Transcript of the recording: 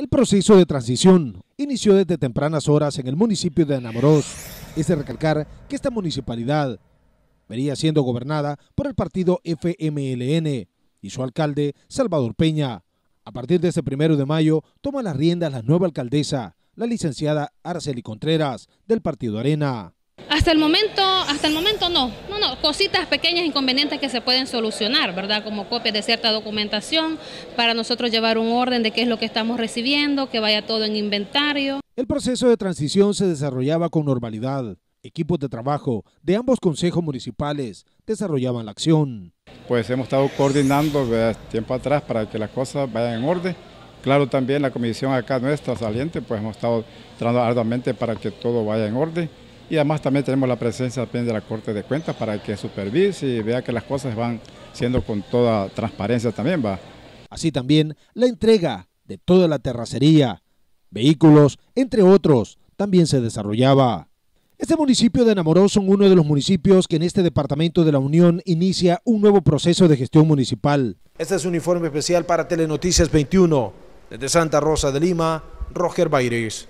El proceso de transición inició desde tempranas horas en el municipio de Anamorós. Es de recalcar que esta municipalidad venía siendo gobernada por el partido FMLN y su alcalde Salvador Peña. A partir de este primero de mayo toma las riendas la nueva alcaldesa, la licenciada Araceli Contreras, del partido Arena. Hasta el momento, hasta el momento no cositas pequeñas, inconvenientes que se pueden solucionar, ¿verdad? Como copias de cierta documentación, para nosotros llevar un orden de qué es lo que estamos recibiendo, que vaya todo en inventario. El proceso de transición se desarrollaba con normalidad. Equipos de trabajo de ambos consejos municipales desarrollaban la acción. Pues hemos estado coordinando tiempo atrás para que las cosas vayan en orden. Claro, también la comisión acá nuestra saliente, pues hemos estado trabajando arduamente para que todo vaya en orden y además también tenemos la presencia de la Corte de Cuentas para que supervise y vea que las cosas van siendo con toda transparencia también va. Así también la entrega de toda la terracería, vehículos, entre otros, también se desarrollaba. Este municipio de Enamoró son uno de los municipios que en este departamento de la Unión inicia un nuevo proceso de gestión municipal. Este es un informe especial para Telenoticias 21. Desde Santa Rosa de Lima, Roger Bairis.